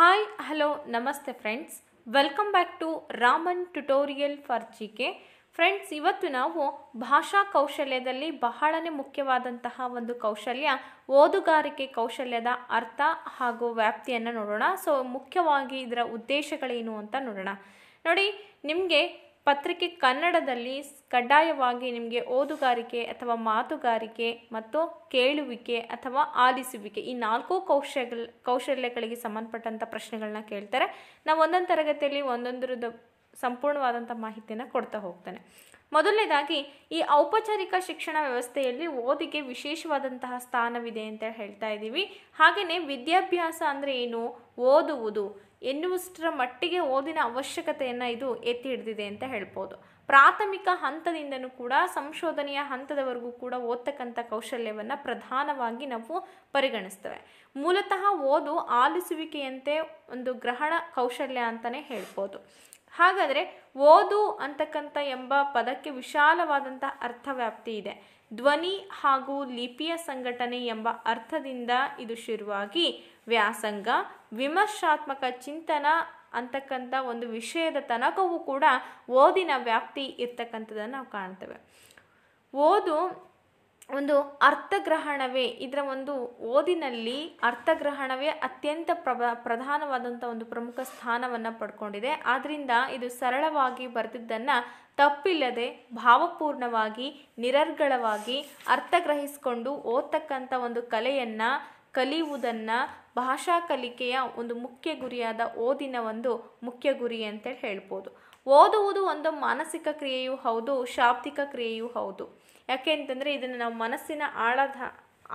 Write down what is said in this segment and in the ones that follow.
hi hello ನಮಸ್ತೆ friends welcome back to Raman tutorial for G K friends ಇವತ್ತು ನಾವು ಭಾಷಾ ಕೌಶಲ್ಯದಲ್ಲಿ ಬಹಳನೇ ಮುಖ್ಯವಾದಂತಹ ಒಂದು ಕೌಶಲ್ಯ ಓದುಗಾರಿಕೆ ಕೌಶಲ್ಯದ ಅರ್ಥ ಹಾಗೂ ವ್ಯಾಪ್ತಿಯನ್ನು ನೋಡೋಣ ಸೊ ಮುಖ್ಯವಾಗಿ ಇದರ ಉದ್ದೇಶಗಳೇನು ಅಂತ ನೋಡೋಣ ನೋಡಿ ನಿಮಗೆ ಪತ್ರಿಕೆ ಕನ್ನಡದಲ್ಲಿ ಕಡ್ಡಾಯವಾಗಿ ನಿಮಗೆ ಓದುಗಾರಿಕೆ ಅಥವಾ ಮಾತುಗಾರಿಕೆ ಮತ್ತು ಕೇಳುವಿಕೆ ಅಥವಾ ಆಲಿಸುವಿಕೆ ಈ ನಾಲ್ಕು ಕೌಶಲ್ ಕೌಶಲ್ಯಗಳಿಗೆ ಸಂಬಂಧಪಟ್ಟಂಥ ಪ್ರಶ್ನೆಗಳನ್ನ ಕೇಳ್ತಾರೆ ನಾವು ಒಂದೊಂದು ತರಗತಿಯಲ್ಲಿ ಒಂದೊಂದು ಸಂಪೂರ್ಣವಾದಂಥ ಮಾಹಿತಿಯನ್ನು ಕೊಡ್ತಾ ಹೋಗ್ತಾನೆ ಮೊದಲನೇದಾಗಿ ಈ ಔಪಚಾರಿಕ ಶಿಕ್ಷಣ ವ್ಯವಸ್ಥೆಯಲ್ಲಿ ಓದಿಗೆ ವಿಶೇಷವಾದಂತಹ ಸ್ಥಾನವಿದೆ ಅಂತ ಹೇಳ್ತಾ ಇದ್ದೀವಿ ಹಾಗೆಯೇ ವಿದ್ಯಾಭ್ಯಾಸ ಅಂದರೆ ಏನು ಓದುವುದು ಎನ್ನುವಷ್ಟರ ಮಟ್ಟಿಗೆ ಓದಿನ ಅವಶ್ಯಕತೆಯನ್ನು ಇದು ಎತ್ತಿ ಹಿಡಿದಿದೆ ಅಂತ ಹೇಳ್ಬೋದು ಪ್ರಾಥಮಿಕ ಹಂತದಿಂದನೂ ಕೂಡ ಸಂಶೋಧನೆಯ ಹಂತದವರೆಗೂ ಕೂಡ ಓದ್ತಕ್ಕಂಥ ಕೌಶಲ್ಯವನ್ನು ಪ್ರಧಾನವಾಗಿ ನಾವು ಪರಿಗಣಿಸ್ತೇವೆ ಮೂಲತಃ ಓದು ಆಲಿಸುವಿಕೆಯಂತೆ ಒಂದು ಗ್ರಹಣ ಕೌಶಲ್ಯ ಅಂತಲೇ ಹೇಳ್ಬೋದು ಹಾಗಾದರೆ ಓದು ಅಂತಕ್ಕಂಥ ಎಂಬ ಪದಕ್ಕೆ ವಿಶಾಲವಾದಂಥ ಅರ್ಥವ್ಯಾಪ್ತಿ ಇದೆ ಧ್ವನಿ ಹಾಗೂ ಲಿಪಿಯ ಸಂಘಟನೆ ಎಂಬ ಅರ್ಥದಿಂದ ಇದು ಶುರುವಾಗಿ ವ್ಯಾಸಂಗ ವಿಮರ್ಶಾತ್ಮಕ ಚಿಂತನ ಅಂತಕ್ಕಂಥ ಒಂದು ವಿಷಯದ ತನಕವೂ ಕೂಡ ಓದಿನ ವ್ಯಾಪ್ತಿ ಇರ್ತಕ್ಕಂಥದ್ದನ್ನು ನಾವು ಕಾಣ್ತೇವೆ ಓದು ಒಂದು ಅರ್ಥಗ್ರಹಣವೇ ಇದರ ಒಂದು ಓದಿನಲ್ಲಿ ಅರ್ಥಗ್ರಹಣವೇ ಅತ್ಯಂತ ಪ್ರಭ ಪ್ರಧಾನವಾದಂಥ ಒಂದು ಪ್ರಮುಖ ಸ್ಥಾನವನ್ನು ಪಡ್ಕೊಂಡಿದೆ ಆದ್ದರಿಂದ ಇದು ಸರಳವಾಗಿ ಬರೆದಿದ್ದನ್ನು ತಪ್ಪಿಲ್ಲದೆ ಭಾವಪೂರ್ಣವಾಗಿ ನಿರರ್ಗಳವಾಗಿ ಅರ್ಥಗ್ರಹಿಸಿಕೊಂಡು ಓದ್ತಕ್ಕಂಥ ಒಂದು ಕಲೆಯನ್ನು ಕಲಿಯುವುದನ್ನು ಭಾಷಾ ಕಲಿಕೆಯ ಒಂದು ಮುಖ್ಯ ಗುರಿಯಾದ ಓದಿನ ಒಂದು ಮುಖ್ಯ ಗುರಿ ಅಂತೇಳಿ ಹೇಳ್ಬೋದು ಓದುವುದು ಒಂದು ಮಾನಸಿಕ ಕ್ರಿಯೆಯೂ ಹೌದು ಶಾಬ್ದಿಕ ಕ್ರಿಯೆಯೂ ಹೌದು ಯಾಕೆ ಅಂತಂದರೆ ಇದನ್ನು ನಾವು ಮನಸ್ಸಿನ ಆಳದ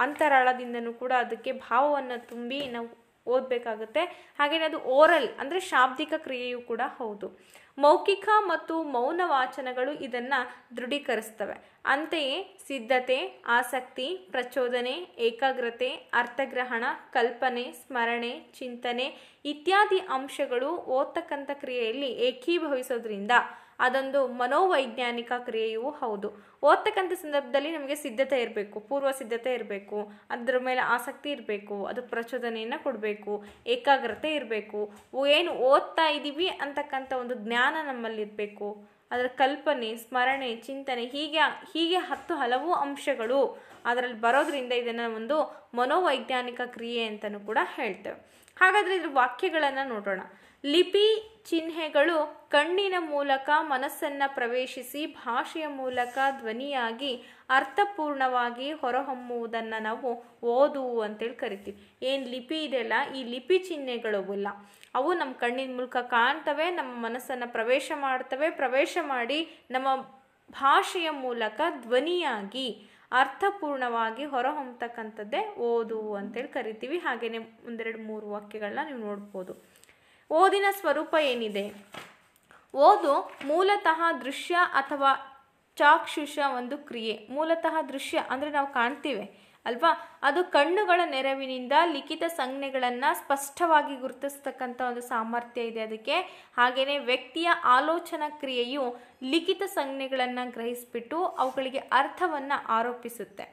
ಅಂತರಾಳದಿಂದನೂ ಕೂಡ ಅದಕ್ಕೆ ಭಾವವನ್ನು ತುಂಬಿ ನಾವು ಓದಬೇಕಾಗುತ್ತೆ ಹಾಗೆಯೇ ಅದು ಓರಲ್ ಅಂದರೆ ಶಾಬ್ದಿಕ ಕ್ರಿಯೆಯೂ ಕೂಡ ಹೌದು ಮೌಖಿಕ ಮತ್ತು ಮೌನ ವಾಚನಗಳು ಇದನ್ನು ದೃಢೀಕರಿಸ್ತವೆ ಅಂತೆಯೇ ಸಿದ್ಧತೆ ಆಸಕ್ತಿ ಪ್ರಚೋದನೆ ಏಕಾಗ್ರತೆ ಅರ್ಥಗ್ರಹಣ ಕಲ್ಪನೆ ಸ್ಮರಣೆ ಚಿಂತನೆ ಇತ್ಯಾದಿ ಅಂಶಗಳು ಓದ್ತಕ್ಕಂಥ ಕ್ರಿಯೆಯಲ್ಲಿ ಏಕೀಭವಿಸೋದ್ರಿಂದ ಅದೊಂದು ಮನೋವೈಜ್ಞಾನಿಕ ಕ್ರಿಯೆಯೂ ಹೌದು ಓದ್ತಕ್ಕಂಥ ಸಂದರ್ಭದಲ್ಲಿ ನಮಗೆ ಸಿದ್ಧತೆ ಇರಬೇಕು ಪೂರ್ವ ಸಿದ್ಧತೆ ಇರಬೇಕು ಅದರ ಮೇಲೆ ಆಸಕ್ತಿ ಇರಬೇಕು ಅದು ಪ್ರಚೋದನೆಯನ್ನು ಕೊಡಬೇಕು ಏಕಾಗ್ರತೆ ಇರಬೇಕು ಏನು ಓದ್ತಾ ಇದ್ದೀವಿ ಅಂತಕ್ಕಂಥ ಒಂದು ಜ್ಞಾನ ಜ್ಞಾನ ನಮ್ಮಲ್ಲಿರಬೇಕು ಅದರ ಕಲ್ಪನೆ ಸ್ಮರಣೆ ಚಿಂತನೆ ಹೀಗೆ ಹೀಗೆ ಹತ್ತು ಹಲವು ಅಂಶಗಳು ಅದರಲ್ಲಿ ಬರೋದ್ರಿಂದ ಇದನ್ನು ಒಂದು ಮನೋವೈಜ್ಞಾನಿಕ ಕ್ರಿಯೆ ಅಂತಲೂ ಕೂಡ ಹೇಳ್ತೇವೆ ಹಾಗಾದರೆ ಇದ್ರ ವಾಕ್ಯಗಳನ್ನು ನೋಡೋಣ ಲಿಪಿ ಚಿಹ್ನೆಗಳು ಕಣ್ಣಿನ ಮೂಲಕ ಮನಸ್ಸನ್ನು ಪ್ರವೇಶಿಸಿ ಭಾಷೆಯ ಮೂಲಕ ಧ್ವನಿಯಾಗಿ ಅರ್ಥಪೂರ್ಣವಾಗಿ ಹೊರಹೊಮ್ಮುವುದನ್ನು ನಾವು ಓದು ಅಂತೇಳಿ ಕರಿತೀವಿ ಏನು ಲಿಪಿ ಇದೆಯಲ್ಲ ಈ ಲಿಪಿ ಚಿಹ್ನೆಗಳು ಇಲ್ಲ ಅವು ನಮ್ಮ ಕಣ್ಣಿನ ಮೂಲಕ ಕಾಣ್ತವೆ ನಮ್ಮ ಮನಸ್ಸನ್ನು ಪ್ರವೇಶ ಮಾಡ್ತವೆ ಪ್ರವೇಶ ಮಾಡಿ ನಮ್ಮ ಭಾಷೆಯ ಮೂಲಕ ಧ್ವನಿಯಾಗಿ ಅರ್ಥಪೂರ್ಣವಾಗಿ ಹೊರಹೊಮ್ಮತಕ್ಕಂಥದ್ದೇ ಓದು ಅಂತೇಳಿ ಕರಿತೀವಿ ಹಾಗೆಯೇ ಒಂದೆರಡು ಮೂರು ವಾಕ್ಯಗಳನ್ನ ನೀವು ನೋಡ್ಬೋದು ಓದಿನ ಸ್ವರೂಪ ಏನಿದೆ ಓದು ಮೂಲತಃ ದೃಶ್ಯ ಅಥವಾ ಚಾಕ್ಷುಷ ಒಂದು ಕ್ರಿಯೆ ಮೂಲತಃ ದೃಶ್ಯ ಅಂದರೆ ನಾವು ಕಾಣ್ತೀವಿ ಅಲ್ವಾ ಅದು ಕಣ್ಣುಗಳ ನೆರವಿನಿಂದ ಲಿಖಿತ ಸಂಜ್ಞೆಗಳನ್ನು ಸ್ಪಷ್ಟವಾಗಿ ಗುರುತಿಸ್ತಕ್ಕಂಥ ಒಂದು ಸಾಮರ್ಥ್ಯ ಇದೆ ಅದಕ್ಕೆ ಹಾಗೆಯೇ ವ್ಯಕ್ತಿಯ ಆಲೋಚನಾ ಕ್ರಿಯೆಯು ಲಿಖಿತ ಸಂಜ್ಞೆಗಳನ್ನು ಗ್ರಹಿಸಿಬಿಟ್ಟು ಅವುಗಳಿಗೆ ಅರ್ಥವನ್ನು ಆರೋಪಿಸುತ್ತೆ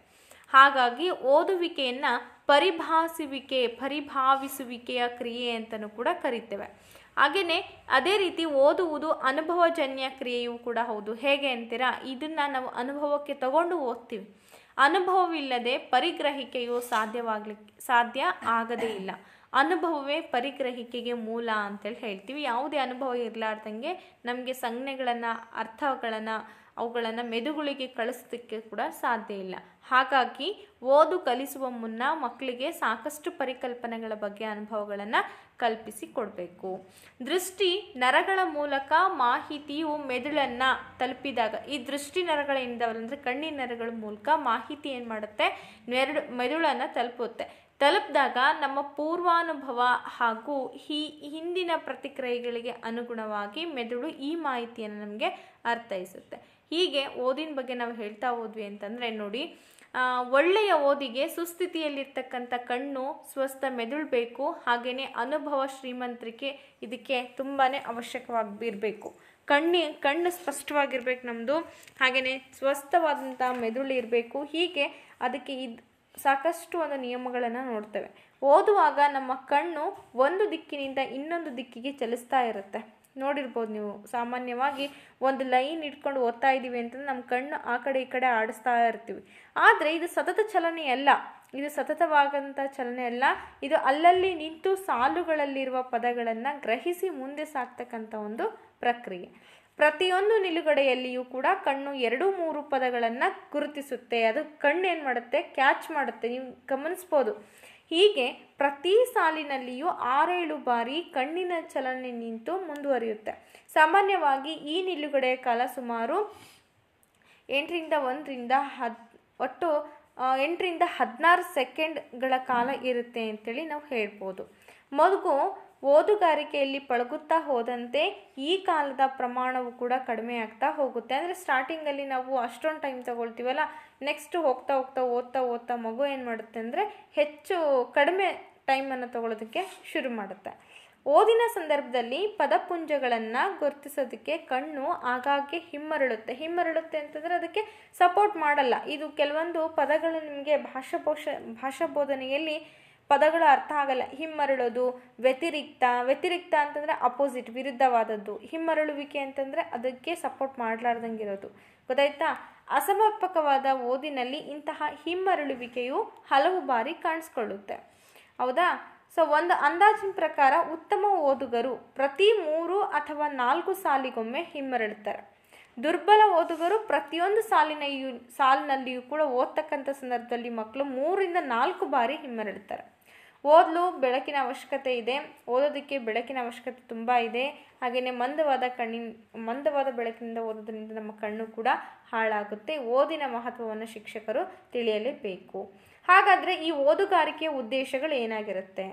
ಹಾಗಾಗಿ ಓದುವಿಕೆಯನ್ನು ಪರಿಭಾಸುವಿಕೆ ಪರಿಭಾವಿಸುವಿಕೆಯ ಕ್ರಿಯೆ ಅಂತಲೂ ಕೂಡ ಕರಿತೇವೆ ಹಾಗೆಯೇ ಅದೇ ರೀತಿ ಓದುವುದು ಅನುಭವಜನ್ಯ ಕ್ರಿಯೆಯೂ ಕೂಡ ಹೌದು ಹೇಗೆ ಅಂತೀರಾ ಇದನ್ನು ನಾವು ಅನುಭವಕ್ಕೆ ತಗೊಂಡು ಓದ್ತೀವಿ ಅನುಭವವಿಲ್ಲದೆ ಪರಿಗ್ರಹಿಕೆಯು ಸಾಧ್ಯವಾಗ್ಲಿಕ್ಕೆ ಸಾಧ್ಯ ಆಗದೇ ಇಲ್ಲ ಅನುಭವವೇ ಪರಿಗ್ರಹಿಕೆಗೆ ಮೂಲ ಅಂತೇಳಿ ಹೇಳ್ತೀವಿ ಯಾವುದೇ ಅನುಭವ ಇರಲಾರ್ದಂಗೆ ನಮಗೆ ಸಂಜ್ಞೆಗಳನ್ನು ಅರ್ಥಗಳನ್ನು ಅವುಗಳನ್ನು ಮೆದುಗುಳಿಗೆ ಕಳಿಸೋದಕ್ಕೆ ಕೂಡ ಸಾಧ್ಯ ಇಲ್ಲ ಹಾಗಾಗಿ ಓದು ಕಲಿಸುವ ಮುನ್ನ ಮಕ್ಕಳಿಗೆ ಸಾಕಷ್ಟು ಪರಿಕಲ್ಪನೆಗಳ ಬಗ್ಗೆ ಅನುಭವಗಳನ್ನು ಕಲ್ಪಿಸಿ ಕೊಡಬೇಕು ದೃಷ್ಟಿ ನರಗಳ ಮೂಲಕ ಮಾಹಿತಿಯು ಮೆದುಳನ್ನು ತಲುಪಿದಾಗ ಈ ದೃಷ್ಟಿ ನರಗಳಿಂದ ಅಂದರೆ ಕಣ್ಣಿನ ನರಗಳ ಮೂಲಕ ಮಾಹಿತಿ ಏನು ಮಾಡುತ್ತೆ ನೆರಳು ಮೆದುಳನ್ನು ತಲುಪುತ್ತೆ ತಲುಪಿದಾಗ ನಮ್ಮ ಪೂರ್ವಾನುಭವ ಹಾಗೂ ಈ ಹಿಂದಿನ ಪ್ರತಿಕ್ರಿಯೆಗಳಿಗೆ ಅನುಗುಣವಾಗಿ ಮೆದುಳು ಈ ಮಾಹಿತಿಯನ್ನು ನಮಗೆ ಅರ್ಥೈಸುತ್ತೆ ಹೀಗೆ ಓದಿನ ಬಗ್ಗೆ ನಾವು ಹೇಳ್ತಾ ಹೋದ್ವಿ ಅಂತಂದರೆ ನೋಡಿ ಒಳ್ಳೆಯ ಓದಿಗೆ ಸುಸ್ಥಿತಿಯಲ್ಲಿರ್ತಕ್ಕಂಥ ಕಣ್ಣು ಸ್ವಸ್ಥ ಮೆದುಳು ಬೇಕು ಹಾಗೆಯೇ ಅನುಭವ ಶ್ರೀಮಂತರಿಗೆ ಇದಕ್ಕೆ ತುಂಬಾ ಅವಶ್ಯಕವಾಗಿರಬೇಕು ಕಣ್ಣಿ ಕಣ್ಣು ಸ್ಪಷ್ಟವಾಗಿರ್ಬೇಕು ನಮ್ಮದು ಹಾಗೆಯೇ ಸ್ವಸ್ಥವಾದಂಥ ಮೆದುಳು ಇರಬೇಕು ಹೀಗೆ ಅದಕ್ಕೆ ಇದು ಸಾಕಷ್ಟು ಒಂದು ನಿಯಮಗಳನ್ನು ನೋಡ್ತೇವೆ ಓದುವಾಗ ನಮ್ಮ ಕಣ್ಣು ಒಂದು ದಿಕ್ಕಿನಿಂದ ಇನ್ನೊಂದು ದಿಕ್ಕಿಗೆ ಚಲಿಸ್ತಾ ಇರುತ್ತೆ ನೋಡಿರ್ಬೋದು ನೀವು ಸಾಮಾನ್ಯವಾಗಿ ಒಂದು ಲೈನ್ ಇಟ್ಕೊಂಡು ಓದ್ತಾ ಇದ್ದೀವಿ ಅಂತಂದ್ರೆ ನಮ್ಮ ಕಣ್ಣು ಆ ಕಡೆ ಈ ಕಡೆ ಆಡಿಸ್ತಾ ಇರ್ತೀವಿ ಆದರೆ ಇದು ಸತತ ಚಲನೆ ಅಲ್ಲ ಇದು ಸತತವಾದಂಥ ಚಲನೆ ಅಲ್ಲ ಇದು ಅಲ್ಲಲ್ಲಿ ನಿಂತು ಸಾಲುಗಳಲ್ಲಿರುವ ಪದಗಳನ್ನು ಗ್ರಹಿಸಿ ಮುಂದೆ ಸಾಕ್ತಕ್ಕಂಥ ಒಂದು ಪ್ರಕ್ರಿಯೆ ಪ್ರತಿಯೊಂದು ನಿಲುಗಡೆಯಲ್ಲಿಯೂ ಕೂಡ ಕಣ್ಣು ಎರಡು ಮೂರು ಪದಗಳನ್ನು ಗುರುತಿಸುತ್ತೆ ಅದು ಕಣ್ಣು ಏನು ಮಾಡುತ್ತೆ ಕ್ಯಾಚ್ ಮಾಡುತ್ತೆ ನೀವು ಗಮನಿಸ್ಬೋದು ಹೀಗೆ ಪ್ರತಿ ಸಾಲಿನಲ್ಲಿಯೂ ಆರೇಳು ಬಾರಿ ಕಣ್ಣಿನ ಚಲನೆ ನಿಂತು ಮುಂದುವರಿಯುತ್ತೆ ಸಾಮಾನ್ಯವಾಗಿ ಈ ನಿಲುಗಡೆಯ ಕಾಲ ಸುಮಾರು ಎಂಟರಿಂದ ಒಂದರಿಂದ ಹದ್ ಒಟ್ಟು ಎಂಟರಿಂದ ಹದಿನಾರು ಸೆಕೆಂಡ್ಗಳ ಕಾಲ ಇರುತ್ತೆ ಅಂತೇಳಿ ನಾವು ಹೇಳ್ಬೋದು ಮಗು ಓದುಗಾರಿಕೆಯಲ್ಲಿ ಪಳಗುತ್ತಾ ಹೋದಂತೆ ಈ ಕಾಲದ ಪ್ರಮಾಣವು ಕೂಡ ಕಡಿಮೆ ಆಗ್ತಾ ಹೋಗುತ್ತೆ ಅಂದರೆ ಸ್ಟಾರ್ಟಿಂಗಲ್ಲಿ ನಾವು ಅಷ್ಟೊಂದು ಟೈಮ್ ತಗೊಳ್ತೀವಲ್ಲ ನೆಕ್ಸ್ಟ್ ಹೋಗ್ತಾ ಹೋಗ್ತಾ ಓದ್ತಾ ಓದ್ತಾ ಮಗು ಏನು ಮಾಡುತ್ತೆ ಅಂದರೆ ಹೆಚ್ಚು ಕಡಿಮೆ ಟೈಮನ್ನು ತಗೊಳ್ಳೋದಕ್ಕೆ ಶುರು ಮಾಡುತ್ತೆ ಓದಿನ ಸಂದರ್ಭದಲ್ಲಿ ಪದಪುಂಜಗಳನ್ನು ಗುರುತಿಸೋದಕ್ಕೆ ಕಣ್ಣು ಆಗಾಗ್ಗೆ ಹಿಮ್ಮರಳುತ್ತೆ ಹಿಮ್ಮರಳುತ್ತೆ ಅಂತಂದರೆ ಅದಕ್ಕೆ ಸಪೋರ್ಟ್ ಮಾಡಲ್ಲ ಇದು ಕೆಲವೊಂದು ಪದಗಳು ನಿಮಗೆ ಭಾಷಾ ಭಾಷಾ ಬೋಧನೆಯಲ್ಲಿ ಪದಗಳು ಅರ್ಥ ಆಗಲ್ಲ ಹಿಮ್ಮರಳೋದು ವ್ಯತಿರಿಕ್ತ ವ್ಯತಿರಿಕ್ತ ಅಂತಂದರೆ ಅಪೋಸಿಟ್ ವಿರುದ್ಧವಾದದ್ದು ಹಿಮ್ಮರಳುವಿಕೆ ಅಂತಂದರೆ ಅದಕ್ಕೆ ಸಪೋರ್ಟ್ ಇರೋದು ಗೊತ್ತಾಯ್ತಾ ಅಸಮರ್ಪಕವಾದ ಓದಿನಲ್ಲಿ ಇಂತಹ ಹಿಮ್ಮರಳುವಿಕೆಯು ಹಲವು ಬಾರಿ ಕಾಣಿಸ್ಕೊಳ್ಳುತ್ತೆ ಹೌದಾ ಸೊ ಒಂದು ಅಂದಾಜಿನ ಪ್ರಕಾರ ಉತ್ತಮ ಓದುಗರು ಪ್ರತಿ ಮೂರು ಅಥವಾ ನಾಲ್ಕು ಸಾಲಿಗೊಮ್ಮೆ ಹಿಮ್ಮರಳ್ತಾರೆ ದುರ್ಬಲ ಓದುಗರು ಪ್ರತಿಯೊಂದು ಸಾಲಿನ ಸಾಲಿನಲ್ಲಿಯೂ ಕೂಡ ಓದ್ತಕ್ಕಂಥ ಸಂದರ್ಭದಲ್ಲಿ ಮಕ್ಕಳು ಮೂರಿಂದ ನಾಲ್ಕು ಬಾರಿ ಹಿಮ್ಮರಳುತ್ತಾರೆ ಓದಲು ಬೆಳಕಿನ ಅವಶ್ಯಕತೆ ಇದೆ ಓದೋದಕ್ಕೆ ಬೆಳಕಿನ ಅವಶ್ಯಕತೆ ತುಂಬ ಇದೆ ಹಾಗೆಯೇ ಮಂದವಾದ ಕಣ್ಣಿನ ಮಂದವಾದ ಬೆಳಕಿನಿಂದ ಓದೋದ್ರಿಂದ ನಮ್ಮ ಕಣ್ಣು ಕೂಡ ಹಾಳಾಗುತ್ತೆ ಓದಿನ ಮಹತ್ವವನ್ನು ಶಿಕ್ಷಕರು ತಿಳಿಯಲೇಬೇಕು ಹಾಗಾದರೆ ಈ ಓದುಗಾರಿಕೆಯ ಉದ್ದೇಶಗಳು ಏನಾಗಿರುತ್ತೆ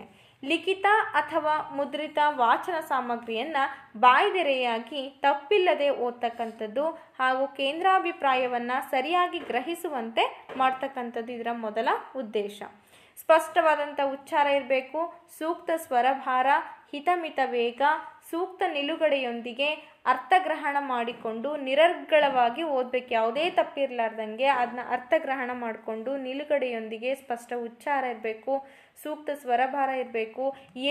ಲಿಖಿತ ಅಥವಾ ಮುದ್ರಿತ ವಾಚನ ಸಾಮಗ್ರಿಯನ್ನು ಬಾಯ್ದೆರೆಯಾಗಿ ತಪ್ಪಿಲ್ಲದೆ ಓದ್ತಕ್ಕಂಥದ್ದು ಹಾಗೂ ಕೇಂದ್ರಾಭಿಪ್ರಾಯವನ್ನು ಸರಿಯಾಗಿ ಗ್ರಹಿಸುವಂತೆ ಮಾಡ್ತಕ್ಕಂಥದ್ದು ಇದರ ಮೊದಲ ಉದ್ದೇಶ ಸ್ಪಷ್ಟವಾದಂಥ ಉಚ್ಚಾರ ಇರಬೇಕು ಸೂಕ್ತ ಸ್ವರಭಾರ ಹಿತಮಿತ ವೇಗ ಸೂಕ್ತ ನಿಲುಗಡೆಯೊಂದಿಗೆ ಅರ್ಥಗ್ರಹಣ ಮಾಡಿಕೊಂಡು ನಿರರ್ಗಳವಾಗಿ ಓದಬೇಕು ಯಾವುದೇ ತಪ್ಪಿರಲಾರ್ದಂಗೆ ಅದನ್ನ ಅರ್ಥಗ್ರಹಣ ಮಾಡಿಕೊಂಡು ನಿಲುಗಡೆಯೊಂದಿಗೆ ಸ್ಪಷ್ಟ ಉಚ್ಚಾರ ಇರಬೇಕು ಸೂಕ್ತ ಸ್ವರಭಾರ ಇರಬೇಕು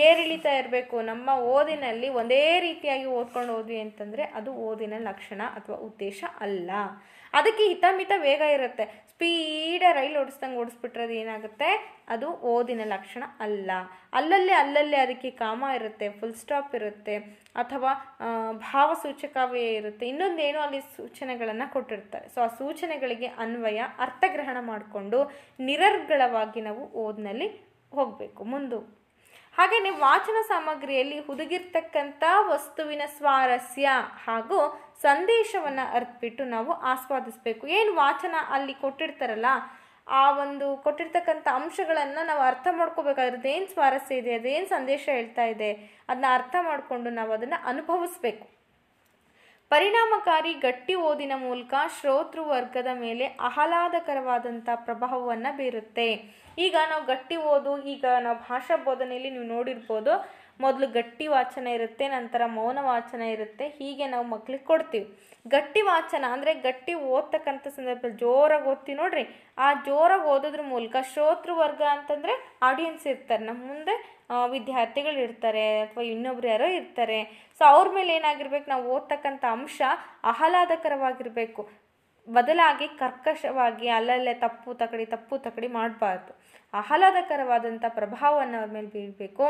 ಏರಿಳಿತ ಇರಬೇಕು ನಮ್ಮ ಓದಿನಲ್ಲಿ ಒಂದೇ ರೀತಿಯಾಗಿ ಓದ್ಕೊಂಡು ಹೋದ್ವಿ ಅಂತಂದರೆ ಅದು ಓದಿನ ಲಕ್ಷಣ ಅಥವಾ ಉದ್ದೇಶ ಅಲ್ಲ ಅದಕ್ಕೆ ಹಿತಮಿತ ವೇಗ ಇರುತ್ತೆ ಸ್ಪೀಡ ರೈಲ್ ಓಡಿಸ್ದಂಗೆ ಓಡಿಸ್ಬಿಟ್ರೆ ಅದು ಏನಾಗುತ್ತೆ ಅದು ಓದಿನ ಲಕ್ಷಣ ಅಲ್ಲ ಅಲ್ಲಲ್ಲೇ ಅಲ್ಲಲ್ಲಿ ಅದಕ್ಕೆ ಕಾಮ ಇರುತ್ತೆ ಫುಲ್ ಸ್ಟಾಪ್ ಇರುತ್ತೆ ಅಥವಾ ಭಾವಸೂಚಕವೇ ಇರುತ್ತೆ ಇನ್ನೊಂದೇನೋ ಅಲ್ಲಿ ಸೂಚನೆಗಳನ್ನು ಕೊಟ್ಟಿರ್ತಾರೆ ಸೊ ಆ ಸೂಚನೆಗಳಿಗೆ ಅನ್ವಯ ಅರ್ಥಗ್ರಹಣ ಮಾಡಿಕೊಂಡು ನಿರರ್ಗಳವಾಗಿ ನಾವು ಓದಿನಲ್ಲಿ ಹೋಗಬೇಕು ಮುಂದು ಹಾಗೆಯೇ ವಾಚನ ಸಾಮಗ್ರಿಯಲ್ಲಿ ಹುದುಗಿರ್ತಕ್ಕಂಥ ವಸ್ತುವಿನ ಸ್ವಾರಸ್ಯ ಹಾಗೂ ಸಂದೇಶವನ್ನು ಅರ್ಪಿಟ್ಟು ನಾವು ಆಸ್ವಾದಿಸಬೇಕು ಏನು ವಾಚನ ಅಲ್ಲಿ ಕೊಟ್ಟಿರ್ತಾರಲ್ಲ ಆ ಒಂದು ಕೊಟ್ಟಿರ್ತಕ್ಕಂಥ ಅಂಶಗಳನ್ನು ನಾವು ಅರ್ಥ ಮಾಡ್ಕೋಬೇಕಾದ್ರದ್ದು ಏನು ಸ್ವಾರಸ್ಯ ಇದೆ ಅದೇನು ಸಂದೇಶ ಹೇಳ್ತಾ ಇದೆ ಅದನ್ನ ಅರ್ಥ ಮಾಡಿಕೊಂಡು ನಾವು ಅದನ್ನು ಅನುಭವಿಸ್ಬೇಕು ಪರಿಣಾಮಕಾರಿ ಗಟ್ಟಿ ಓದಿನ ಮೂಲಕ ಶ್ರೋತೃವರ್ಗದ ಮೇಲೆ ಆಹ್ಲಾದಕರವಾದಂಥ ಪ್ರಭಾವವನ್ನು ಬೀರುತ್ತೆ ಈಗ ನಾವು ಗಟ್ಟಿ ಓದು ಈಗ ನಾವು ಭಾಷಾ ಬೋಧನೆಯಲ್ಲಿ ನೀವು ನೋಡಿರ್ಬೋದು ಮೊದಲು ಗಟ್ಟಿ ವಾಚನ ಇರುತ್ತೆ ನಂತರ ಮೌನ ವಾಚನ ಇರುತ್ತೆ ಹೀಗೆ ನಾವು ಮಕ್ಕಳಿಗೆ ಕೊಡ್ತೀವಿ ಗಟ್ಟಿ ವಾಚನ ಅಂದರೆ ಗಟ್ಟಿ ಓದ್ತಕ್ಕಂಥ ಸಂದರ್ಭದಲ್ಲಿ ಜೋರಾಗಿ ಓದ್ತೀವಿ ನೋಡ್ರಿ ಆ ಜೋರಾಗಿ ಓದೋದ್ರ ಮೂಲಕ ಶ್ರೋತೃವರ್ಗ ಅಂತಂದರೆ ಆಡಿಯನ್ಸ್ ಇರ್ತಾರೆ ನಮ್ಮ ಮುಂದೆ ವಿದ್ಯಾರ್ಥಿಗಳು ಇರ್ತಾರೆ ಅಥವಾ ಇನ್ನೊಬ್ರು ಯಾರೋ ಇರ್ತಾರೆ ಸೊ ಅವ್ರ ಮೇಲೆ ಏನಾಗಿರ್ಬೇಕು ನಾವು ಓದ್ತಕ್ಕಂಥ ಅಂಶ ಆಹ್ಲಾದಕರವಾಗಿರಬೇಕು ಬದಲಾಗಿ ಕರ್ಕಶವಾಗಿ ಅಲ್ಲಲ್ಲೇ ತಪ್ಪು ತಕಡಿ ತಪ್ಪು ತಕಡಿ ಮಾಡಬಾರ್ದು ಆಹ್ಲಾದಕರವಾದಂಥ ಪ್ರಭಾವವನ್ನು ಅವ್ರ ಮೇಲೆ ಬೀಳಬೇಕು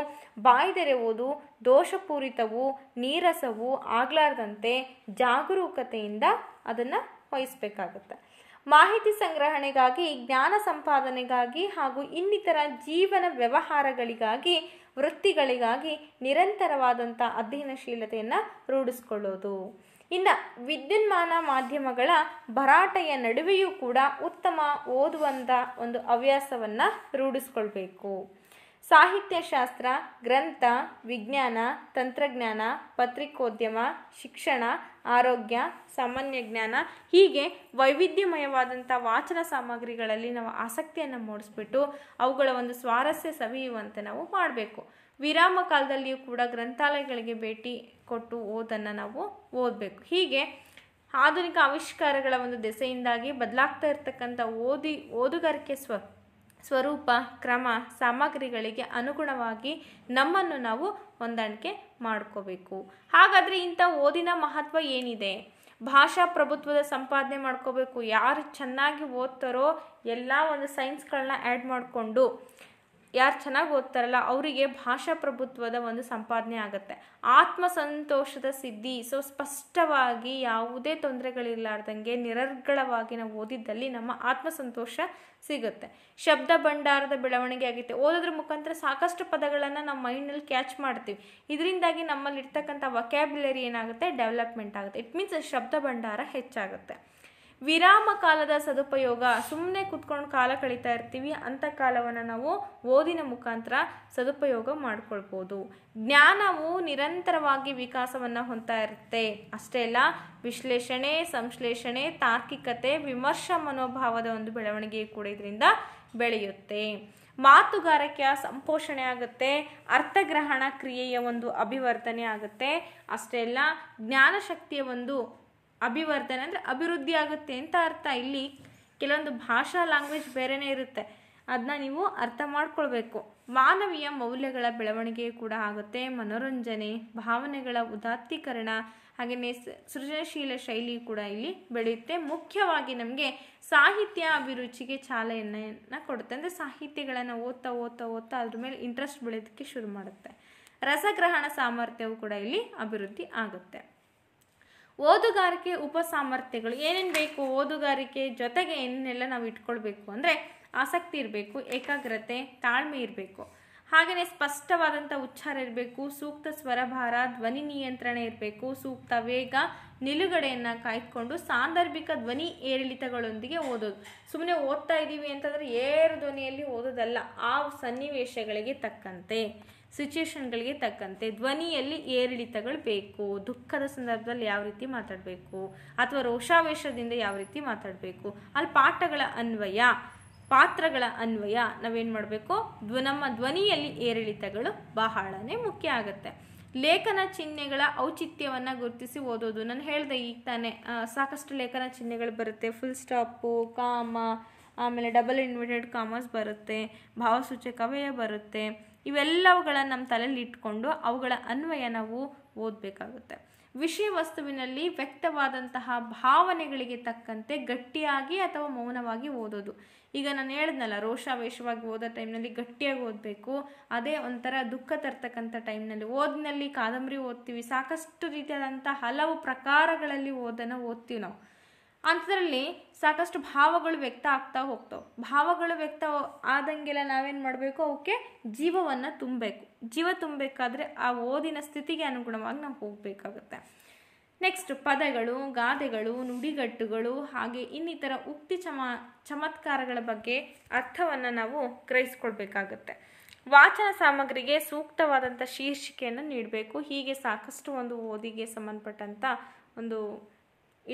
ಬಾಯ್ದೆರೆವುದು ದೋಷಪೂರಿತವು ನೀರಸವು ಆಗ್ಲಾರ್ದಂತೆ ಜಾಗರೂಕತೆಯಿಂದ ಅದನ್ನು ವಹಿಸ್ಬೇಕಾಗುತ್ತೆ ಮಾಹಿತಿ ಸಂಗ್ರಹಣೆಗಾಗಿ ಜ್ಞಾನ ಸಂಪಾದನೆಗಾಗಿ ಹಾಗೂ ಇನ್ನಿತರ ಜೀವನ ವ್ಯವಹಾರಗಳಿಗಾಗಿ ವೃತ್ತಿಗಳಿಗಾಗಿ ನಿರಂತರವಾದಂಥ ಅಧ್ಯಯನಶೀಲತೆಯನ್ನು ರೂಢಿಸ್ಕೊಳ್ಳೋದು ಇನ್ನು ವಿದ್ಯುನ್ಮಾನ ಮಾಧ್ಯಮಗಳ ಭರಾಟೆಯ ನಡುವೆಯೂ ಕೂಡ ಉತ್ತಮ ಓದುವಂಥ ಒಂದು ಹವ್ಯಾಸವನ್ನು ರೂಢಿಸ್ಕೊಳ್ಬೇಕು ಸಾಹಿತ್ಯ ಶಾಸ್ತ್ರ ಗ್ರಂಥ ವಿಜ್ಞಾನ ತಂತ್ರಜ್ಞಾನ ಪತ್ರಿಕೋದ್ಯಮ ಶಿಕ್ಷಣ ಆರೋಗ್ಯ ಸಾಮಾನ್ಯ ಜ್ಞಾನ ಹೀಗೆ ವೈವಿಧ್ಯಮಯವಾದಂಥ ವಾಚನ ಸಾಮಗ್ರಿಗಳಲ್ಲಿ ನಾವು ಆಸಕ್ತಿಯನ್ನು ಮೂಡಿಸ್ಬಿಟ್ಟು ಅವುಗಳ ಒಂದು ಸ್ವಾರಸ್ಯ ಸವಿಯುವಂತೆ ನಾವು ಮಾಡಬೇಕು ವಿರಾಮ ಕಾಲದಲ್ಲಿಯೂ ಕೂಡ ಗ್ರಂಥಾಲಯಗಳಿಗೆ ಭೇಟಿ ಕೊಟ್ಟು ಓದನ್ನು ನಾವು ಓದಬೇಕು ಹೀಗೆ ಆಧುನಿಕ ಆವಿಷ್ಕಾರಗಳ ಒಂದು ದೆಸೆಯಿಂದಾಗಿ ಬದಲಾಗ್ತಾ ಇರ್ತಕ್ಕಂಥ ಓದಿ ಓದುಗಾರಿಕೆ ಸ್ವ ಸ್ವರೂಪ ಕ್ರಮ ಸಾಮಗ್ರಿಗಳಿಗೆ ಅನುಗುಣವಾಗಿ ನಮ್ಮನ್ನು ನಾವು ಹೊಂದಾಣಿಕೆ ಮಾಡ್ಕೋಬೇಕು ಹಾಗಾದರೆ ಇಂಥ ಓದಿನ ಮಹತ್ವ ಏನಿದೆ ಭಾಷಾ ಪ್ರಭುತ್ವದ ಸಂಪಾದನೆ ಮಾಡ್ಕೋಬೇಕು ಯಾರು ಚೆನ್ನಾಗಿ ಓದ್ತಾರೋ ಎಲ್ಲ ಒಂದು ಸೈನ್ಸ್ಗಳನ್ನ ಆ್ಯಡ್ ಮಾಡಿಕೊಂಡು ಯಾರು ಚೆನ್ನಾಗಿ ಓದ್ತಾರಲ್ಲ ಅವರಿಗೆ ಭಾಷಾ ಪ್ರಭುತ್ವದ ಒಂದು ಸಂಪಾದನೆ ಆಗುತ್ತೆ ಆತ್ಮ ಸಂತೋಷದ ಸಿದ್ಧಿ ಸೊ ಸ್ಪಷ್ಟವಾಗಿ ಯಾವುದೇ ತೊಂದರೆಗಳಿರಲಾರ್ದಂಗೆ ನಿರರ್ಗಳವಾಗಿ ನಾವು ಓದಿದ್ದಲ್ಲಿ ನಮ್ಮ ಆತ್ಮ ಸಂತೋಷ ಸಿಗುತ್ತೆ ಶಬ್ದ ಭಂಡಾರದ ಬೆಳವಣಿಗೆ ಆಗುತ್ತೆ ಓದೋದ್ರ ಮುಖಾಂತರ ಸಾಕಷ್ಟು ಪದಗಳನ್ನು ನಮ್ಮ ಮೈಂಡ್ನಲ್ಲಿ ಕ್ಯಾಚ್ ಮಾಡ್ತೀವಿ ಇದರಿಂದಾಗಿ ನಮ್ಮಲ್ಲಿ ಇರ್ತಕ್ಕಂಥ ವಕ್ಯಾಬ್ಯುಲರಿ ಏನಾಗುತ್ತೆ ಡೆವಲಪ್ಮೆಂಟ್ ಆಗುತ್ತೆ ಇಟ್ ಮೀನ್ಸ್ ಶಬ್ದ ಭಂಡಾರ ಹೆಚ್ಚಾಗುತ್ತೆ ವಿರಾಮ ಕಾಲದ ಸದುಪಯೋಗ ಸುಮ್ಮನೆ ಕುತ್ಕೊಂಡು ಕಾಲ ಕಳೀತಾ ಇರ್ತೀವಿ ಅಂಥ ಕಾಲವನ್ನು ನಾವು ಓದಿನ ಮುಖಾಂತರ ಸದುಪಯೋಗ ಮಾಡಿಕೊಳ್ಬೋದು ಜ್ಞಾನವು ನಿರಂತರವಾಗಿ ವಿಕಾಸವನ್ನು ಹೊಂದ್ತಾ ಇರುತ್ತೆ ಅಷ್ಟೇ ಅಲ್ಲ ವಿಶ್ಲೇಷಣೆ ಸಂಶ್ಲೇಷಣೆ ತಾರ್ಕಿಕತೆ ವಿಮರ್ಶಾ ಮನೋಭಾವದ ಒಂದು ಬೆಳವಣಿಗೆ ಕೂಡ ಇದರಿಂದ ಬೆಳೆಯುತ್ತೆ ಮಾತುಗಾರಿಕೆಯ ಸಂಪೋಷಣೆ ಆಗುತ್ತೆ ಅರ್ಥಗ್ರಹಣ ಕ್ರಿಯೆಯ ಒಂದು ಅಭಿವರ್ಧನೆ ಆಗುತ್ತೆ ಅಷ್ಟೇ ಅಲ್ಲ ಜ್ಞಾನಶಕ್ತಿಯ ಒಂದು ಅಭಿವರ್ಧನೆ ಅಂದರೆ ಅಭಿವೃದ್ಧಿ ಆಗುತ್ತೆ ಅಂತ ಅರ್ಥ ಇಲ್ಲಿ ಕೆಲವೊಂದು ಭಾಷಾ ಲ್ಯಾಂಗ್ವೇಜ್ ಬೇರೆನೇ ಇರುತ್ತೆ ಅದನ್ನ ನೀವು ಅರ್ಥ ಮಾಡ್ಕೊಳ್ಬೇಕು ಮಾನವೀಯ ಮೌಲ್ಯಗಳ ಬೆಳವಣಿಗೆ ಕೂಡ ಆಗುತ್ತೆ ಮನೋರಂಜನೆ ಭಾವನೆಗಳ ಉದಾತ್ತೀಕರಣ ಹಾಗೆಯೇ ಸೃಜನಶೀಲ ಶೈಲಿ ಕೂಡ ಇಲ್ಲಿ ಬೆಳೆಯುತ್ತೆ ಮುಖ್ಯವಾಗಿ ನಮಗೆ ಸಾಹಿತ್ಯ ಅಭಿರುಚಿಗೆ ಚಾಲನೆಯನ್ನು ಕೊಡುತ್ತೆ ಅಂದರೆ ಸಾಹಿತ್ಯಗಳನ್ನು ಓದ್ತಾ ಓದ್ತಾ ಓದ್ತಾ ಅದ್ರ ಮೇಲೆ ಇಂಟ್ರೆಸ್ಟ್ ಬೆಳೆಯೋದಕ್ಕೆ ಶುರು ಮಾಡುತ್ತೆ ರಸಗ್ರಹಣ ಸಾಮರ್ಥ್ಯವು ಕೂಡ ಇಲ್ಲಿ ಅಭಿವೃದ್ಧಿ ಆಗುತ್ತೆ ಓದುಗಾರಿಕೆ ಉಪ ಸಾಮರ್ಥ್ಯಗಳು ಏನೇನು ಬೇಕು ಓದುಗಾರಿಕೆ ಜೊತೆಗೆ ಏನೇನೆಲ್ಲ ನಾವು ಇಟ್ಕೊಳ್ಬೇಕು ಅಂದರೆ ಆಸಕ್ತಿ ಇರಬೇಕು ಏಕಾಗ್ರತೆ ತಾಳ್ಮೆ ಇರಬೇಕು ಹಾಗೆಯೇ ಸ್ಪಷ್ಟವಾದಂಥ ಉಚ್ಚಾರ ಇರಬೇಕು ಸೂಕ್ತ ಸ್ವರಭಾರ ಧ್ವನಿ ನಿಯಂತ್ರಣ ಇರಬೇಕು ಸೂಕ್ತ ವೇಗ ನಿಲುಗಡೆಯನ್ನು ಕಾಯ್ದುಕೊಂಡು ಸಾಂದರ್ಭಿಕ ಧ್ವನಿ ಏರಿಳಿತಗಳೊಂದಿಗೆ ಓದೋದು ಸುಮ್ಮನೆ ಓದ್ತಾ ಇದ್ದೀವಿ ಅಂತಂದರೆ ಏರು ಧ್ವನಿಯಲ್ಲಿ ಓದೋದಲ್ಲ ಆ ಸನ್ನಿವೇಶಗಳಿಗೆ ತಕ್ಕಂತೆ ಸಿಚುಯೇಷನ್ಗಳಿಗೆ ತಕ್ಕಂತೆ ಧ್ವನಿಯಲ್ಲಿ ಏರಿಳಿತಗಳು ಬೇಕು ದುಃಖದ ಸಂದರ್ಭದಲ್ಲಿ ಯಾವ ರೀತಿ ಮಾತಾಡಬೇಕು ಅಥವಾ ರೋಷಾವೇಶದಿಂದ ಯಾವ ರೀತಿ ಮಾತಾಡಬೇಕು ಅಲ್ಲಿ ಪಾಠಗಳ ಅನ್ವಯ ಪಾತ್ರಗಳ ಅನ್ವಯ ನಾವೇನು ಮಾಡಬೇಕು ಧ್ವ ನಮ್ಮ ಧ್ವನಿಯಲ್ಲಿ ಏರಿಳಿತಗಳು ಬಹಳನೇ ಮುಖ್ಯ ಆಗುತ್ತೆ ಲೇಖನ ಚಿಹ್ನೆಗಳ ಔಚಿತ್ಯವನ್ನು ಗುರುತಿಸಿ ಓದೋದು ನಾನು ಹೇಳಿದೆ ಈಗ ತಾನೇ ಸಾಕಷ್ಟು ಲೇಖನ ಚಿಹ್ನೆಗಳು ಬರುತ್ತೆ ಫುಲ್ ಸ್ಟಾಪು ಕಾಮ ಆಮೇಲೆ ಡಬಲ್ ಇನ್ವಿಟೆಡ್ ಕಾಮರ್ಸ್ ಬರುತ್ತೆ ಭಾವಸೂಚಕವೇ ಬರುತ್ತೆ ಇವೆಲ್ಲವುಗಳನ್ನು ನಮ್ಮ ತಲೆಯಲ್ಲಿ ಇಟ್ಕೊಂಡು ಅವುಗಳ ಅನ್ವಯ ನಾವು ಓದಬೇಕಾಗುತ್ತೆ ವಿಷಯ ವಸ್ತುವಿನಲ್ಲಿ ವ್ಯಕ್ತವಾದಂತಹ ಭಾವನೆಗಳಿಗೆ ತಕ್ಕಂತೆ ಗಟ್ಟಿಯಾಗಿ ಅಥವಾ ಮೌನವಾಗಿ ಓದೋದು ಈಗ ನಾನು ಹೇಳಿದ್ನಲ್ಲ ರೋಷಾವೇಶವಾಗಿ ಓದೋ ಟೈಮ್ನಲ್ಲಿ ಗಟ್ಟಿಯಾಗಿ ಓದಬೇಕು ಅದೇ ಒಂಥರ ದುಃಖ ತರ್ತಕ್ಕಂಥ ಟೈಮ್ನಲ್ಲಿ ಓದಿನಲ್ಲಿ ಕಾದಂಬರಿ ಓದ್ತೀವಿ ಸಾಕಷ್ಟು ರೀತಿಯಾದಂಥ ಹಲವು ಪ್ರಕಾರಗಳಲ್ಲಿ ಓದನ್ನು ಓದ್ತೀವಿ ನಾವು ಅಂಥದ್ರಲ್ಲಿ ಸಾಕಷ್ಟು ಭಾವಗಳು ವ್ಯಕ್ತ ಆಗ್ತಾ ಹೋಗ್ತಾವೆ ಭಾವಗಳು ವ್ಯಕ್ತ ಆದಂಗೆಲ್ಲ ನಾವೇನು ಮಾಡಬೇಕು ಅವಕ್ಕೆ ಜೀವವನ್ನು ತುಂಬಬೇಕು ಜೀವ ತುಂಬಬೇಕಾದ್ರೆ ಆ ಓದಿನ ಸ್ಥಿತಿಗೆ ಅನುಗುಣವಾಗಿ ನಾವು ಹೋಗಬೇಕಾಗುತ್ತೆ ನೆಕ್ಸ್ಟ್ ಪದಗಳು ಗಾದೆಗಳು ನುಡಿಗಟ್ಟುಗಳು ಹಾಗೆ ಇನ್ನಿತರ ಉಕ್ತಿ ಚಮ ಚಮತ್ಕಾರಗಳ ಬಗ್ಗೆ ಅರ್ಥವನ್ನು ನಾವು ಗ್ರಹಿಸ್ಕೊಳ್ಬೇಕಾಗತ್ತೆ ವಾಚನ ಸಾಮಗ್ರಿಗೆ ಸೂಕ್ತವಾದಂಥ ಶೀರ್ಷಿಕೆಯನ್ನು ನೀಡಬೇಕು ಹೀಗೆ ಸಾಕಷ್ಟು ಒಂದು ಓದಿಗೆ ಸಂಬಂಧಪಟ್ಟಂಥ ಒಂದು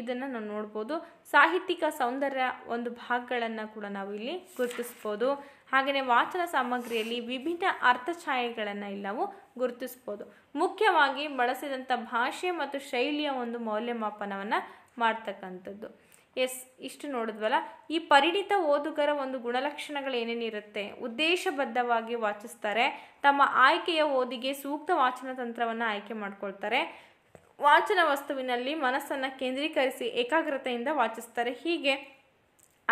ಇದನ್ನು ನಾವು ನೋಡ್ಬೋದು ಸಾಹಿತ್ಯಿಕ ಸೌಂದರ್ಯ ಒಂದು ಭಾಗಗಳನ್ನು ಕೂಡ ನಾವು ಇಲ್ಲಿ ಗುರುತಿಸ್ಬೋದು ಹಾಗೆಯೇ ವಾಚನ ಸಾಮಗ್ರಿಯಲ್ಲಿ ವಿಭಿನ್ನ ಅರ್ಥ ಛಾಯೆಗಳನ್ನು ಇಲ್ಲಿ ನಾವು ಗುರುತಿಸ್ಬೋದು ಮುಖ್ಯವಾಗಿ ಬಳಸಿದಂಥ ಭಾಷೆ ಮತ್ತು ಶೈಲಿಯ ಒಂದು ಮೌಲ್ಯಮಾಪನವನ್ನು ಮಾಡ್ತಕ್ಕಂಥದ್ದು ಎಸ್ ಇಷ್ಟು ನೋಡಿದ್ವಲ್ಲ ಈ ಪರಿಣಿತ ಓದುಗರ ಒಂದು ಗುಣಲಕ್ಷಣಗಳು ಏನೇನಿರುತ್ತೆ ಉದ್ದೇಶಬದ್ಧವಾಗಿ ವಾಚಿಸ್ತಾರೆ ತಮ್ಮ ಆಯ್ಕೆಯ ಓದಿಗೆ ಸೂಕ್ತ ವಾಚನ ತಂತ್ರವನ್ನು ಆಯ್ಕೆ ಮಾಡ್ಕೊಳ್ತಾರೆ ವಾಚನ ವಸ್ತುವಿನಲ್ಲಿ ಮನಸ್ಸನ್ನು ಕೇಂದ್ರೀಕರಿಸಿ ಏಕಾಗ್ರತೆಯಿಂದ ವಾಚಿಸ್ತಾರೆ ಹೀಗೆ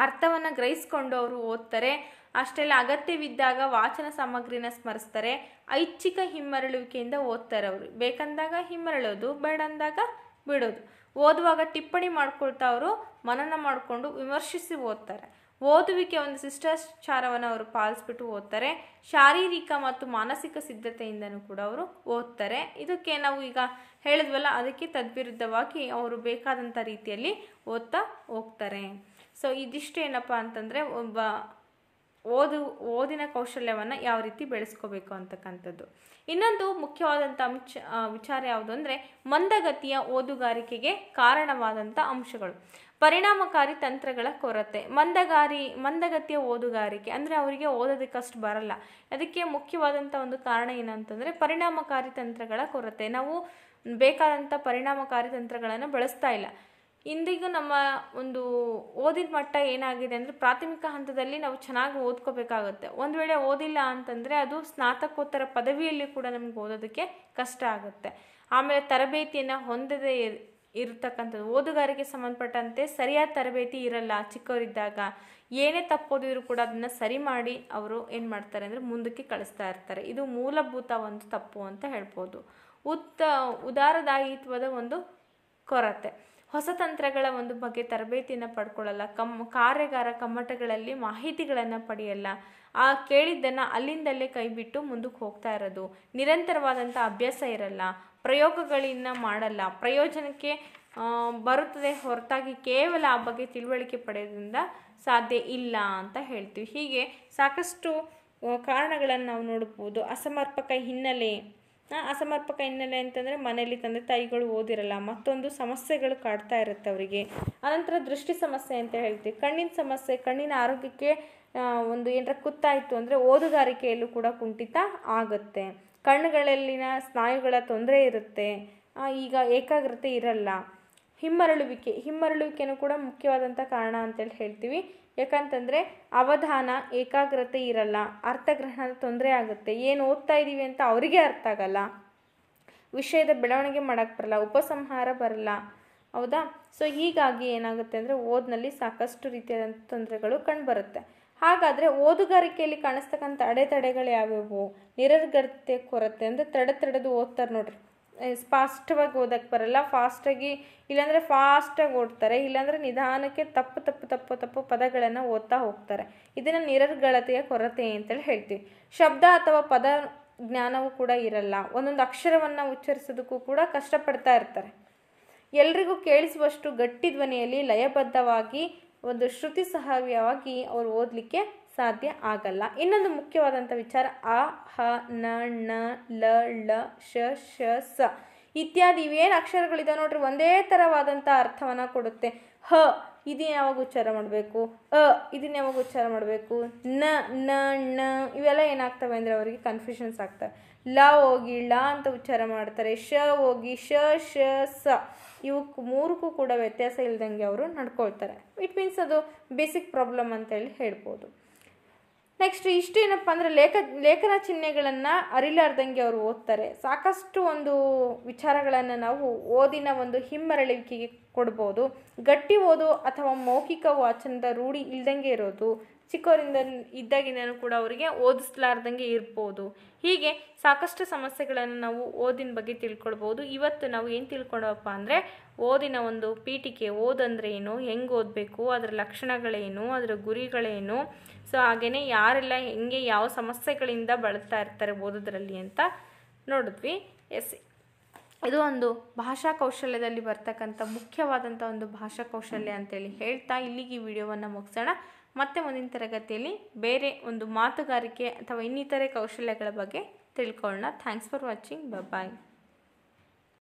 ಅರ್ಥವನ್ನು ಗ್ರಹಿಸ್ಕೊಂಡು ಅವರು ಓದ್ತಾರೆ ಅಷ್ಟೆಲ್ಲ ಅಗತ್ಯವಿದ್ದಾಗ ವಾಚನ ಸಾಮಗ್ರಿನ ಸ್ಮರಿಸ್ತಾರೆ ಐಚ್ಛಿಕ ಹಿಮ್ಮರಳುವಿಕೆಯಿಂದ ಓದ್ತಾರೆ ಅವರು ಬೇಕಂದಾಗ ಹಿಮ್ಮರಳೋದು ಬೇಡಂದಾಗ ಬಿಡೋದು ಓದುವಾಗ ಟಿಪ್ಪಣಿ ಮಾಡ್ಕೊಳ್ತಾ ಅವರು ಮನನ ಮಾಡಿಕೊಂಡು ವಿಮರ್ಶಿಸಿ ಓದ್ತಾರೆ ಓದುವಿಕೆ ಒಂದು ಶಿಷ್ಟಾಚಾರವನ್ನು ಅವರು ಪಾಲಿಸ್ಬಿಟ್ಟು ಓದ್ತಾರೆ ಶಾರೀರಿಕ ಮತ್ತು ಮಾನಸಿಕ ಸಿದ್ಧತೆಯಿಂದನೂ ಕೂಡ ಅವರು ಓದ್ತಾರೆ ಇದಕ್ಕೆ ನಾವು ಈಗ ಹೇಳಿದ್ವಲ್ಲ ಅದಕ್ಕೆ ತದ್ವಿರುದ್ಧವಾಗಿ ಅವರು ಬೇಕಾದಂಥ ರೀತಿಯಲ್ಲಿ ಓದ್ತಾ ಹೋಗ್ತಾರೆ ಸೊ ಇದಿಷ್ಟು ಏನಪ್ಪ ಅಂತಂದರೆ ಒಬ್ಬ ಓದು ಓದಿನ ಕೌಶಲ್ಯವನ್ನು ಯಾವ ರೀತಿ ಬೆಳೆಸ್ಕೋಬೇಕು ಅಂತಕ್ಕಂಥದ್ದು ಇನ್ನೊಂದು ಮುಖ್ಯವಾದಂಥ ಅಂಶ ವಿಚಾರ ಯಾವುದು ಅಂದರೆ ಮಂದಗತಿಯ ಓದುಗಾರಿಕೆಗೆ ಕಾರಣವಾದಂಥ ಅಂಶಗಳು ಪರಿಣಾಮಕಾರಿ ತಂತ್ರಗಳ ಕೊರತೆ ಮಂದಗಾರಿ ಮಂದಗತಿಯ ಓದುಗಾರಿಕೆ ಅಂದರೆ ಅವರಿಗೆ ಓದೋದಕ್ಕಷ್ಟು ಬರಲ್ಲ ಅದಕ್ಕೆ ಮುಖ್ಯವಾದಂಥ ಒಂದು ಕಾರಣ ಏನಂತಂದರೆ ಪರಿಣಾಮಕಾರಿ ತಂತ್ರಗಳ ಕೊರತೆ ನಾವು ಬೇಕಾದಂಥ ಪರಿಣಾಮಕಾರಿ ತಂತ್ರಗಳನ್ನು ಬಳಸ್ತಾ ಇಲ್ಲ ಇಂದಿಗೂ ನಮ್ಮ ಒಂದು ಓದಿದ ಮಟ್ಟ ಏನಾಗಿದೆ ಅಂದರೆ ಪ್ರಾಥಮಿಕ ಹಂತದಲ್ಲಿ ನಾವು ಚೆನ್ನಾಗಿ ಓದ್ಕೋಬೇಕಾಗುತ್ತೆ ಒಂದು ವೇಳೆ ಓದಿಲ್ಲ ಅಂತಂದರೆ ಅದು ಸ್ನಾತಕೋತ್ತರ ಪದವಿಯಲ್ಲಿ ಕೂಡ ನಮ್ಗೆ ಓದೋದಕ್ಕೆ ಕಷ್ಟ ಆಗುತ್ತೆ ಆಮೇಲೆ ತರಬೇತಿಯನ್ನು ಹೊಂದದೇ ಇರತಕ್ಕಂಥದ್ದು ಓದುಗಾರಿಕೆ ಸಂಬಂಧಪಟ್ಟಂತೆ ಸರಿಯಾದ ತರಬೇತಿ ಇರಲ್ಲ ಚಿಕ್ಕವರಿದ್ದಾಗ ಏನೇ ತಪ್ಪೋದಿದ್ರು ಕೂಡ ಅದನ್ನು ಸರಿ ಮಾಡಿ ಅವರು ಏನು ಮಾಡ್ತಾರೆ ಅಂದರೆ ಮುಂದಕ್ಕೆ ಕಳಿಸ್ತಾ ಇರ್ತಾರೆ ಇದು ಮೂಲಭೂತ ಒಂದು ತಪ್ಪು ಅಂತ ಹೇಳ್ಬೋದು ಉತ್ತ ಉದಾರದಾಯಿತ್ವದ ಒಂದು ಕೊರತೆ ಹೊಸ ತಂತ್ರಗಳ ಒಂದು ಬಗ್ಗೆ ತರಬೇತಿಯನ್ನು ಪಡ್ಕೊಳ್ಳಲ್ಲ ಕಮ್ ಕಾರ್ಯಾಗಾರ ಕಮ್ಮಟಗಳಲ್ಲಿ ಮಾಹಿತಿಗಳನ್ನು ಪಡೆಯಲ್ಲ ಆ ಕೇಳಿದ್ದನ್ನು ಅಲ್ಲಿಂದಲ್ಲೇ ಕೈಬಿಟ್ಟು ಮುಂದಕ್ಕೆ ಹೋಗ್ತಾ ಇರೋದು ನಿರಂತರವಾದಂಥ ಅಭ್ಯಾಸ ಇರಲ್ಲ ಪ್ರಯೋಗಗಳಿಂದ ಮಾಡಲ್ಲ ಪ್ರಯೋಜನಕ್ಕೆ ಬರುತ್ತದೆ ಹೊರತಾಗಿ ಕೇವಲ ಆ ಬಗ್ಗೆ ತಿಳುವಳಿಕೆ ಪಡೆಯೋದ್ರಿಂದ ಸಾಧ್ಯ ಇಲ್ಲ ಅಂತ ಹೇಳ್ತೀವಿ ಹೀಗೆ ಸಾಕಷ್ಟು ಕಾರಣಗಳನ್ನು ನಾವು ನೋಡ್ಬೋದು ಅಸಮರ್ಪಕ ಹಿನ್ನೆಲೆ ಅಸಮರ್ಪಕ ಹಿನ್ನೆಲೆ ಅಂತಂದರೆ ಮನೆಯಲ್ಲಿ ತಂದೆ ತಾಯಿಗಳು ಓದಿರಲ್ಲ ಮತ್ತೊಂದು ಸಮಸ್ಯೆಗಳು ಕಾಡ್ತಾ ಇರುತ್ತೆ ಅವರಿಗೆ ಅನಂತರ ದೃಷ್ಟಿ ಸಮಸ್ಯೆ ಅಂತ ಹೇಳ್ತೀವಿ ಕಣ್ಣಿನ ಸಮಸ್ಯೆ ಕಣ್ಣಿನ ಆರೋಗ್ಯಕ್ಕೆ ಒಂದು ಏನರ ಕುತ್ತಾಯಿತು ಅಂದರೆ ಓದುಗಾರಿಕೆಯಲ್ಲೂ ಕೂಡ ಕುಂಠಿತ ಆಗುತ್ತೆ ಕಣ್ಣುಗಳಲ್ಲಿನ ಸ್ನಾಯುಗಳ ತೊಂದರೆ ಇರುತ್ತೆ ಈಗ ಏಕಾಗ್ರತೆ ಇರಲ್ಲ ಹಿಮ್ಮರಳುವಿಕೆ ಹಿಮ್ಮರಳುವಿಕೆನೂ ಕೂಡ ಮುಖ್ಯವಾದಂಥ ಕಾರಣ ಅಂತೇಳಿ ಹೇಳ್ತೀವಿ ಯಾಕಂತಂದರೆ ಅವಧಾನ ಏಕಾಗ್ರತೆ ಇರಲ್ಲ ಅರ್ಥಗ್ರಹಣದ ತೊಂದರೆ ಆಗುತ್ತೆ ಏನು ಓದ್ತಾ ಇದ್ದೀವಿ ಅಂತ ಅವರಿಗೆ ಅರ್ಥ ಆಗಲ್ಲ ವಿಷಯದ ಬೆಳವಣಿಗೆ ಮಾಡೋಕ್ಕೆ ಬರಲ್ಲ ಉಪಸಂಹಾರ ಬರಲ್ಲ ಹೌದಾ ಸೊ ಹೀಗಾಗಿ ಏನಾಗುತ್ತೆ ಅಂದರೆ ಓದ್ನಲ್ಲಿ ಸಾಕಷ್ಟು ರೀತಿಯಾದಂಥ ತೊಂದರೆಗಳು ಕಂಡುಬರುತ್ತೆ ಹಾಗಾದರೆ ಓದುಗಾರಿಕೆಯಲ್ಲಿ ಕಾಣಿಸ್ತಕ್ಕಂಥ ಅಡೆತಡೆಗಳು ಯಾವ್ಯಾವು ನಿರರ್ಗತೆ ಕೊರತೆ ಅಂದರೆ ತಡೆ ತಡೆದು ಓದ್ತಾರೆ ನೋಡ್ರಿ ಸ್ಪಷ್ಟವಾಗಿ ಓದಕ್ಕೆ ಬರಲ್ಲ ಫಾಸ್ಟಾಗಿ ಇಲ್ಲಾಂದರೆ ಫಾಸ್ಟಾಗಿ ಓಡ್ತಾರೆ ಇಲ್ಲಾಂದರೆ ನಿಧಾನಕ್ಕೆ ತಪ್ಪು ತಪ್ಪು ತಪ್ಪು ತಪ್ಪು ಪದಗಳನ್ನು ಓದ್ತಾ ಹೋಗ್ತಾರೆ ಇದನ್ನು ನಿರರ್ಗಳತೆಯ ಕೊರತೆ ಅಂತೇಳಿ ಹೇಳ್ತೀವಿ ಶಬ್ದ ಅಥವಾ ಪದ ಜ್ಞಾನವು ಕೂಡ ಇರಲ್ಲ ಒಂದೊಂದು ಅಕ್ಷರವನ್ನು ಉಚ್ಚರಿಸೋದಕ್ಕೂ ಕೂಡ ಕಷ್ಟಪಡ್ತಾ ಇರ್ತಾರೆ ಎಲ್ರಿಗೂ ಕೇಳಿಸುವಷ್ಟು ಗಟ್ಟಿ ಧ್ವನಿಯಲ್ಲಿ ಲಯಬದ್ಧವಾಗಿ ಒಂದು ಶ್ರುತಿ ಸಹಾಯವಾಗಿ ಅವ್ರು ಓದಲಿಕ್ಕೆ ಸಾಧ್ಯ ಆಗಲ್ಲ ಇನ್ನೊಂದು ಮುಖ್ಯವಾದಂಥ ವಿಚಾರ ಅ ಹ ನ ಣ ಲ ಳ ಶ ಶ ಸ ಇತ್ಯಾದಿ ಇವೇನು ಅಕ್ಷರಗಳಿದಾವೆ ನೋಡ್ರಿ ಒಂದೇ ಥರವಾದಂಥ ಅರ್ಥವನ್ನು ಕೊಡುತ್ತೆ ಹ ಇದನ್ನ ಯಾವಾಗ ಉಚ್ಚಾರ ಮಾಡಬೇಕು ಅ ಇದನ್ನ ಯಾವಾಗ ಉಚ್ಚಾರ ಮಾಡಬೇಕು ನ ನ ಣ ಇವೆಲ್ಲ ಏನಾಗ್ತವೆ ಅಂದರೆ ಅವರಿಗೆ ಕನ್ಫ್ಯೂಷನ್ಸ್ ಆಗ್ತವೆ ಲ ಹೋಗಿ ಲ ಅಂತ ಉಚ್ಚಾರ ಮಾಡ್ತಾರೆ ಶ ಹೋಗಿ ಶ ಶ ಸ ಇವಕ್ಕೆ ಮೂರಕ್ಕೂ ಕೂಡ ವ್ಯತ್ಯಾಸ ಇಲ್ಲದಂಗೆ ಅವರು ನಡ್ಕೊಳ್ತಾರೆ ಇಟ್ ಮೀನ್ಸ್ ಅದು ಬೇಸಿಕ್ ಪ್ರಾಬ್ಲಮ್ ಅಂತೇಳಿ ಹೇಳ್ಬೋದು ನೆಕ್ಸ್ಟ್ ಇಷ್ಟೇನಪ್ಪ ಅಂದರೆ ಲೇಖ ಲೇಖನ ಚಿಹ್ನೆಗಳನ್ನು ಅರಿಲಾರ್ದಂಗೆ ಅವರು ಓದ್ತಾರೆ ಸಾಕಷ್ಟು ಒಂದು ವಿಚಾರಗಳನ್ನು ನಾವು ಓದಿನ ಒಂದು ಹಿಮ್ಮರಳುವಿಕೆಗೆ ಕೊಡ್ಬೋದು ಗಟ್ಟಿ ಓದು ಅಥವಾ ಮೌಖಿಕ ವಾಚನದ ರೂಢಿ ಇಲ್ದಂಗೆ ಇರೋದು ಚಿಕ್ಕವರಿಂದ ಇದ್ದಾಗಿಂದನೂ ಕೂಡ ಅವರಿಗೆ ಓದಿಸ್ಲಾರ್ದಂಗೆ ಇರ್ಬೋದು ಹೀಗೆ ಸಾಕಷ್ಟು ಸಮಸ್ಯೆಗಳನ್ನು ನಾವು ಓದಿನ ಬಗ್ಗೆ ತಿಳ್ಕೊಳ್ಬೋದು ಇವತ್ತು ನಾವು ಏನು ತಿಳ್ಕೊಳಪ್ಪ ಅಂದರೆ ಓದಿನ ಒಂದು ಪೀಠಿಕೆ ಓದಂದ್ರೆ ಏನು ಹೆಂಗೆ ಓದಬೇಕು ಅದರ ಲಕ್ಷಣಗಳೇನು ಅದರ ಗುರಿಗಳೇನು ಸೊ ಹಾಗೆಯೇ ಯಾರೆಲ್ಲ ಹೆಂಗೆ ಯಾವ ಸಮಸ್ಯೆಗಳಿಂದ ಬಳಸ್ತಾ ಇರ್ತಾರೆ ಓದೋದ್ರಲ್ಲಿ ಅಂತ ನೋಡಿದ್ವಿ ಎಸ್ ಇದು ಒಂದು ಭಾಷಾ ಕೌಶಲ್ಯದಲ್ಲಿ ಬರ್ತಕ್ಕಂಥ ಮುಖ್ಯವಾದಂಥ ಒಂದು ಭಾಷಾ ಕೌಶಲ್ಯ ಅಂತೇಳಿ ಹೇಳ್ತಾ ಇಲ್ಲಿಗೆ ಈ ವಿಡಿಯೋವನ್ನು ಮುಗಿಸೋಣ ಮತ್ತೆ ಮುಂದಿನ ತರಗತಿಯಲ್ಲಿ ಬೇರೆ ಒಂದು ಮಾತುಗಾರಿಕೆ ಅಥವಾ ಇನ್ನಿತರೆ ಕೌಶಲ್ಯಗಳ ಬಗ್ಗೆ ತಿಳ್ಕೊಳ್ಳೋಣ ಥ್ಯಾಂಕ್ಸ್ ಫಾರ್ ವಾಚಿಂಗ್ ಬಾಯ್